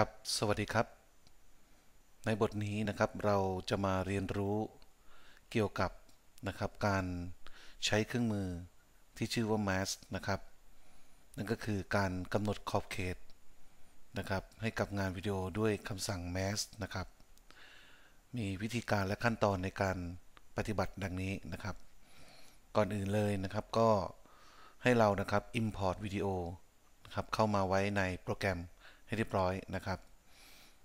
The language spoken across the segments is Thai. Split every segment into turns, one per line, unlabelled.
ครับสวัสดีครับ ในบทนี้นะครับเราจะมาเรียนรู้เกี่ยวกับนะครับการใช้เครื่องมือที่ชื่อว่า m a s นะครับนั่นก็คือการกำหนดขอบเขตนะครับให้กับงานวิดีโอด้วยคำสั่ง m a s นะครับ มีวิธีการและขั้นตอนในการปฏิบัติดังนี้นะครับ ก่อนอื่นเลยนะครับก็ให้เรานะครับ import วิดีโอนะครับเข้ามาไว้ในโปรแกรมให้เรียบร้อยนะครับ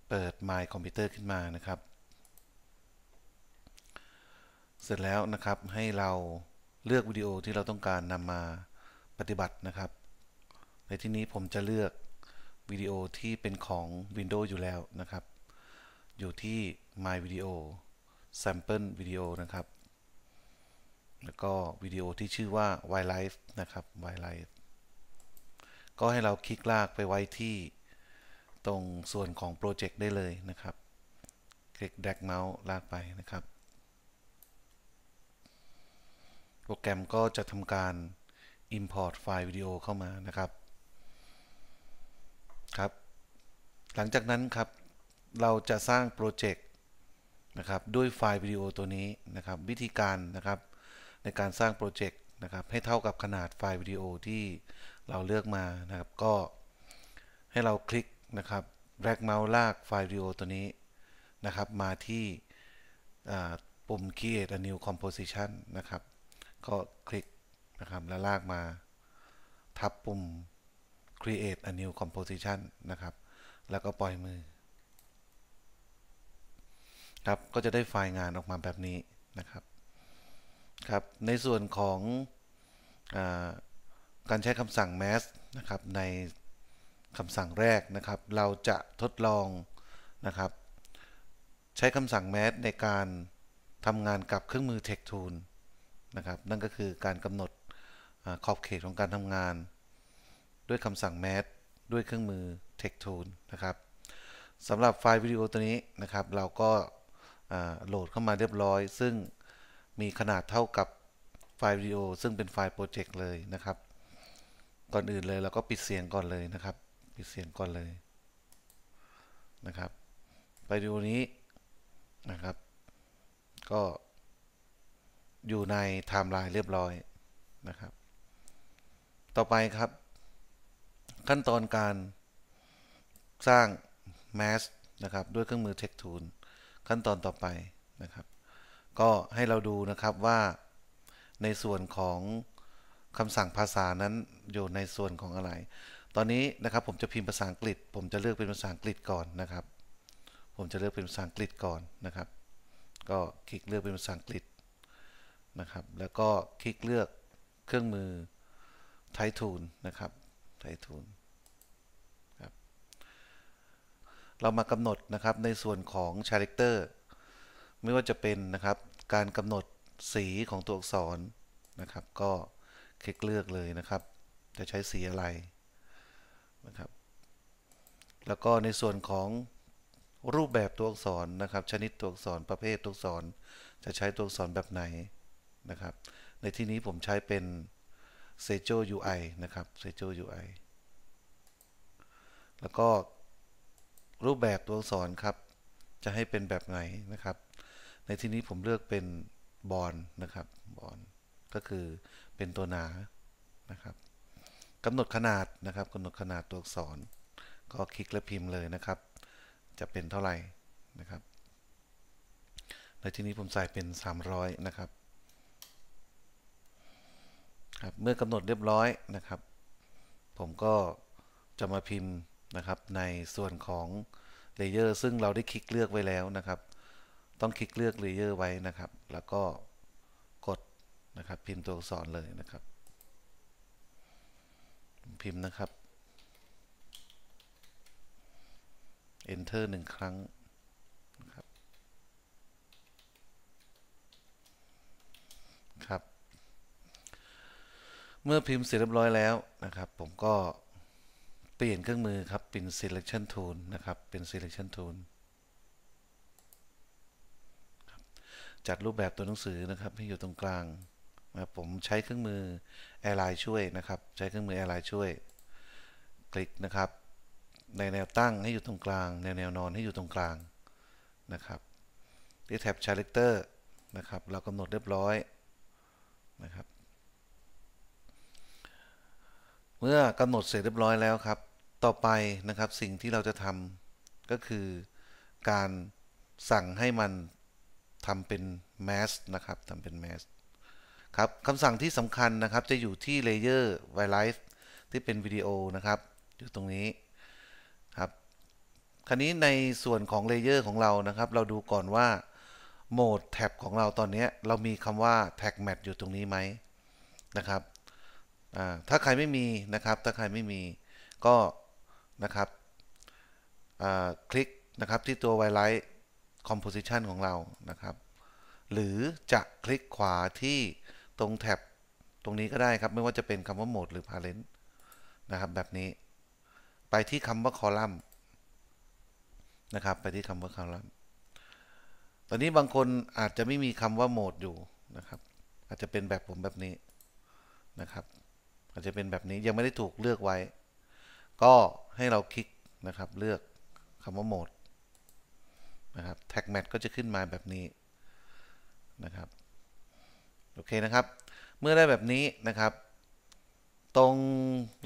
เปิด My Computer ขึ้นมานะครับ เสร็จแล้วนะครับให้เราเลือกวิดีโอที่เราต้องการนำมาปฏิบัตินะครับ ในที่นี้ผมจะเลือกวิดีโอที่เป็นของ Windows อยู่แล้วนะครับ อยู่ที่ My Video Sample Video นะครับ แล้วก็วิดีโอที่ชื่อว่า Wildlife นะครับ Wildlife ก็ให้เราคลิกลากไปไว้ที่ตรงส่วนของโปรเจกต์ได้เลยนะครับ คลิก drag เมาส์ลากไปนะครับ โปรแกรมก็จะทำการ import ไฟล์วิดีโอเข้ามานะครับ ครับ หลังจากนั้นครับเราจะสร้างโปรเจกต์นะครับ ด้วยไฟล์วิดีโอตัวนี้นะครับ วิธีการนะครับ ในการสร้างโปรเจกต์นะครับให้เท่ากับขนาดไฟล์วิดีโอที่เราเลือกมานะครับ ก็ให้เราคลิกนะครับแร็กเมาส์ลาก ไฟล์วิดีโอตัวนี้นะครับมาที่ปุ่ม create a new composition นะครับก็คลิกนะครับแล้วลากมา ทับปุ่ม create a new composition นะครับแล้วก็ปล่อยมือครับก็จะได้ไฟล์งานออกมาแบบนี้นะครับครับในส่วนของอการใช้คำสั่ง mask นะครับในคำสั่งแรกนะครับเราจะทดลองนะครับใช้คำสั่งแมสในการทำงานกับเครื่องมือ t e c h t o o l นะครับนั่นก็คือการกำหนดขอบเขตของการทำงาน ด้วยคำสั่งแมสด้วยเครื่องมือ t e c h t o o l นะครับสำหรับไฟล์วิดีโอตัวนี้นะครับ เราก็โหลดเข้ามาเรียบร้อย ซึ่งมีขนาดเท่ากับไฟล์วิดีโอ ซึ่งเป็นไฟล์โปรเจกต์เลยนะครับ ก่อนอื่นเลยเราก็ปิดเสียงก่อนเลยนะครับิดเสียงก่อนเลยนะครับ ไปดูนี้นะครับก็อยู่ในไทม์ไลน์เรียบร้อยนะครับ ต่อไปครับ ขั้นตอนการสร้างแมสนะครับ ด้วยเครื่องมือ Tech Tool ขั้นตอนต่อไปนะครับ ก็ให้เราดูนะครับว่าในส่วนของคำสั่งภาษานั้นอยู่ในส่วนของอะไรอนนี้นะครับ ผมจะพิมพ์ภาษาอังกฤษ ผมจะเลือกเป็นภาษาอังกฤษก่อนนะครับ ผมจะเลือกเป็นภาษาอังกฤษก่อนนะครับ ก็คลิกเลือกเป็นภาษาอังกฤษนะครับ แล้วก็คลิกเลือกเครื่องมือ t y p e t o o นะครับ t y p e t o o ครับเรามากำหนดนะครับในส่วนของ Character ไม่ว่าจะเป็นนะครับ การกำหนดสีของตัวอักษรนะครับก็คลิกเลือกเลยนะครับจะใช้สีอะไระครับแล้วก็ในส่วนของรูปแบบตัวอักษรนะครับ ชนิดตัวอักษรประเภทตัวอักษรจะใช้ตัวอักษรแบบไหนนะครับ ในที่นี้ผมใช้เป็น Sejo UI นะครับ Sejo UI แล้วก็รูปแบบตัวอักษรครับจะให้เป็นแบบไหนนะครับ ในที่นี้ผมเลือกเป็นบอลนะครับบอลก็คือเป็นตัวหนานะครับกำหนดขนาดนะครับกำหนดขนาดตัวอักษร ก็คลิกและพิมพ์เลยนะครับ จะเป็นเท่าไหร่นะครับในที่นี้ผมใส่เป็น 300 นะครับครับเมื่อกำหนดเรียบร้อยนะครับ ผมก็จะมาพิมพ์นะครับ ในส่วนของเลเยอร์ซึ่งเราได้คลิกเลือกไว้แล้วนะครับ ต้องคลิกเลือกเลเยอร์ไว้นะครับ แล้วก็กดนะครับพิมพ์ตัวอักษรเลยนะครับพิมพ์นะครับ enter หนึ่งครั้งนะครับ ครับ เมื่อพิมพ์เสร็จเรียบร้อยแล้วนะครับผมก็เปลี่ยนเครื่องมือครับเป็น selection tool นะครับเป็น selection tool จัดรูปแบบตัวหนังสือนะครับให้อยู่ตรงกลางะผมใช้เครื่องมือแอร์ไลน์ช่วยนะครับ ใช้เครื่องมือแอร์ไลน์ช่วยคลิกนะครับในแนวตั้งให้อยู่ตรงกลางแนวแนวนอนให้อยู่ตรงกลางนะครับที่แท็บช์เลกเตอร์นะครับเรากำหนดเรียบร้อยนะครับเมื่อกำหนดเสร็จเรียบร้อยแล้วครับ ต่อไปนะครับสิ่งที่เราจะทำก็คือการสั่งให้มันทำเป็นแมสนะครับทำเป็นแมสครับ คำสั่งที่สำคัญนะครับจะอยู่ที่ Layer v i l i f e ที่เป็นวิดีโอนะครับอยู่ตรงนี้ ครับคราวนี้ในส่วนของ Layer ของเรานะครับ เราดูก่อนว่า โหมดแท็บของเราตอนนี้เรามีคำว่า Tag Match อยู่ตรงนี้ไหมนะครับถ้าใครไม่มีนะครับถ้าใครไม่มีก็ นะครับคลิกนะครับ ที่ตัวไ i l i g h t Composition ของเรานะครับ หรือจะคลิกขวาที่ตรงแท็บตรงนี้ก็ได้ครับไม่ว่าจะเป็นคำว่าโหมดหรือพา r e n t นะครับแบบนี้ไปที่คำว่าคอลัมน์นะครับ ไปที่คำว่าคอลัมน์ตอนนี้บางคนอาจจะไม่มีคำว่าโหมดอยู่นะครับ อาจจะเป็นแบบผมแบบนี้นะครับ อาจจะเป็นแบบนี้ยังไม่ได้ถูกเลือกไว้ ก็ให้เราคลิกนะครับเลือกคำว่าโหมดนะครับแท็กแมทก็จะขึ้นมาแบบนี้นะครับโอเคนะครับ เมื่อได้แบบนี้นะครับ ตรง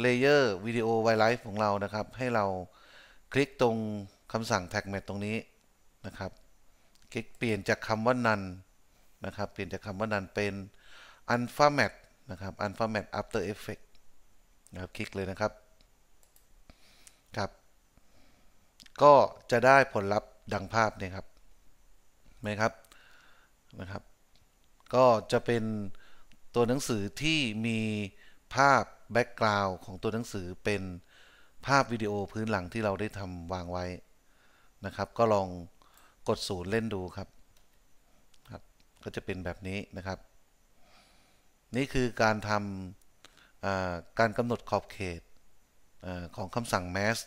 เลเยอร์วิดีโอไวไลฟ์ของเรานะครับ ให้เราคลิกตรงคำสั่งแท็กแมทตรงนี้นะครับ คลิกเปลี่ยนจากคำว่านันนะครับ เปลี่ยนจากคำว่านันเป็นอันฟาแมทนะครับ อั l ฟาแมทอัปเตอร์เอฟเฟกนะครับ คลิกเลยนะครับ ครับ ก็จะได้ผลลัพธ์ดังภาพนี่ครับไหมครับนะครับก็จะเป็นตัวหนังสือที่มีภาพแบ็กกราวน์ของตัวหนังสือเป็นภาพวิดีโอพื้นหลังที่เราได้ทำวางไว้นะครับก็ลองกดศูนย์เล่นดูครับครับ ก็จะเป็นแบบนี้นะครับ นี่คือการทำการกำหนดขอบเขตอของคำสั่ง mask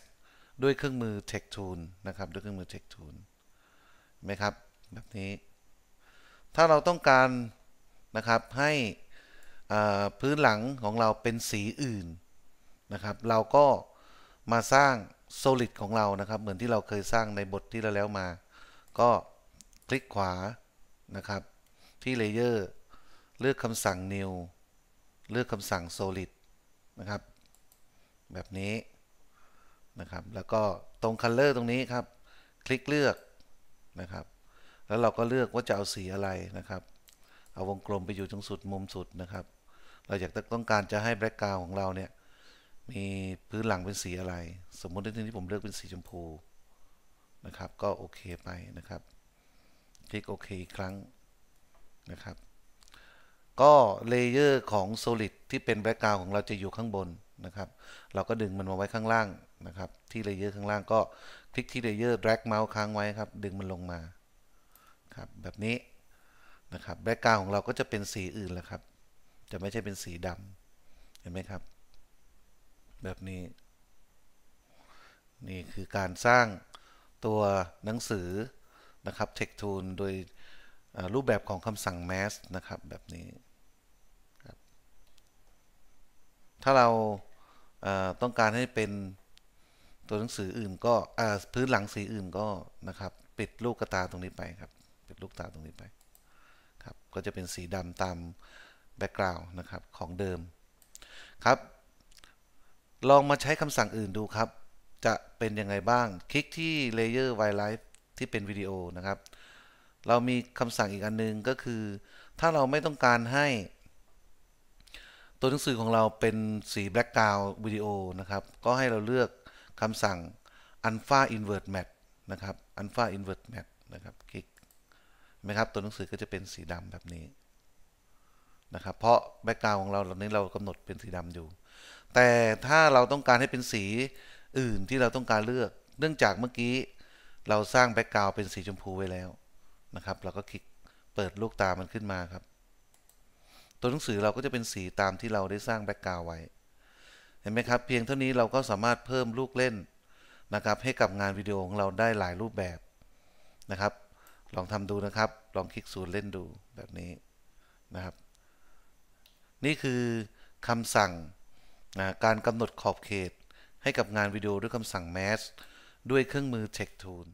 ด้วยเครื่องมือ t e x t Tool นะครับด้วยเครื่องมือ t e x t Tool ไหมครับแบบนี้ถ้าเราต้องการนะครับให้พื้นหลังของเราเป็นสีอื่นนะครับ เราก็มาสร้าง solid ของเรานะครับ เหมือนที่เราเคยสร้างในบทที่เราแล้วมา ก็คลิกขวานะครับ ที่ layer เลือกคำสั่ง new เลือกคำสั่ง solid นะครับแบบนี้นะครับ แล้วก็ตรง color ตรงนี้ครับ คลิกเลือกนะครับ แล้วเราก็เลือกว่าจะเอาสีอะไรนะครับเอาวงกลมไปอยู่ตรงสุดมุมสุดนะครับ เราอยากต้องการจะให้แบล็กกราวของเราเนี่ยมีพื้นหลังเป็นสีอะไร สมมติในที่นี้ผมเลือกเป็นสีชมพูนะครับ ก็โอเคไปนะครับคลิกโอเคอีกครั้งนะครับ ก็เลเยอร์ของ Solid ที่เป็นแบล็กกราวของเราจะอยู่ข้างบนนะครับ เราก็ดึงมันมาไว้ข้างล่างนะครับ ที่เลเยอร์ข้างล่างก็คลิกที่เลเยอร์ drag เมาส์ค้างไว้ครับดึงมันลงมาครับแบบนี้นะครับแบ็กกราวของเราก็จะเป็นสีอื่นแล้วครับ จะไม่ใช่เป็นสีดำเห็นไหมครับ แบบนี้ นี่คือการสร้างตัวหนังสือนะครับ Tech Tool โดยรูปแบบของคำสั่ง mask นะครับ แบบนี้ ถ้าเราต้องการให้เป็นตัวหนังสืออื่นก็พื้นหลังสีอื่นก็นะครับปิดลูกกระตาตรงนี้ไปครับปิดลูกตาตรงนี้ไปครับก็จะเป็นสีดำตามแบ็กกราวน์นะครับ ของเดิมครับ ลองมาใช้คำสั่งอื่นดูครับ จะเป็นยังไงบ้าง คลิกที่ Layer w i l d l i f e ที่เป็นวิดีโอนะครับ เรามีคำสั่งอีกอันนึง ก็คือ ถ้าเราไม่ต้องการให้ตัวหนังสือของเราเป็นสีแบล็กกราวด์วิดีโอนะครับก็ให้เราเลือกคำสั่ง Alpha Invert m a e นะครับ Alpha Invert m a e นะครับคลิกไหมครับตัวหนังสือก็จะเป็นสีดำแบบนี้ นะครับ เพราะแบ็กกราวของเราเหล่านี้เรากำหนดเป็นสีดำอยู่ แต่ถ้าเราต้องการให้เป็นสีอื่นที่เราต้องการเลือก เนื่องจากเมื่อกี้ เราสร้างแบ็กกราวเป็นสีชมพูไว้แล้วนะครับ เราก็คลิกเปิดลูกตามันขึ้นมาครับ ตัวหนังสือเราก็จะเป็นสีตามที่เราได้สร้างแบ็กกราวไว้ เห็นไหมครับ เพียงเท่านี้เราก็สามารถเพิ่มลูกเล่นนะครับ ให้กับงานวิดีโอของเราได้หลายรูปแบบนะครับลองทำดูนะครับ ลองคลิกศูนย์เล่นดูแบบนี้นะครับ นี่คือคำสั่งนะการกำหนดขอบเขต ให้กับงานวิดีโอด้วยคำสั่ง mask ด้วยเครื่องมือ Tech Tool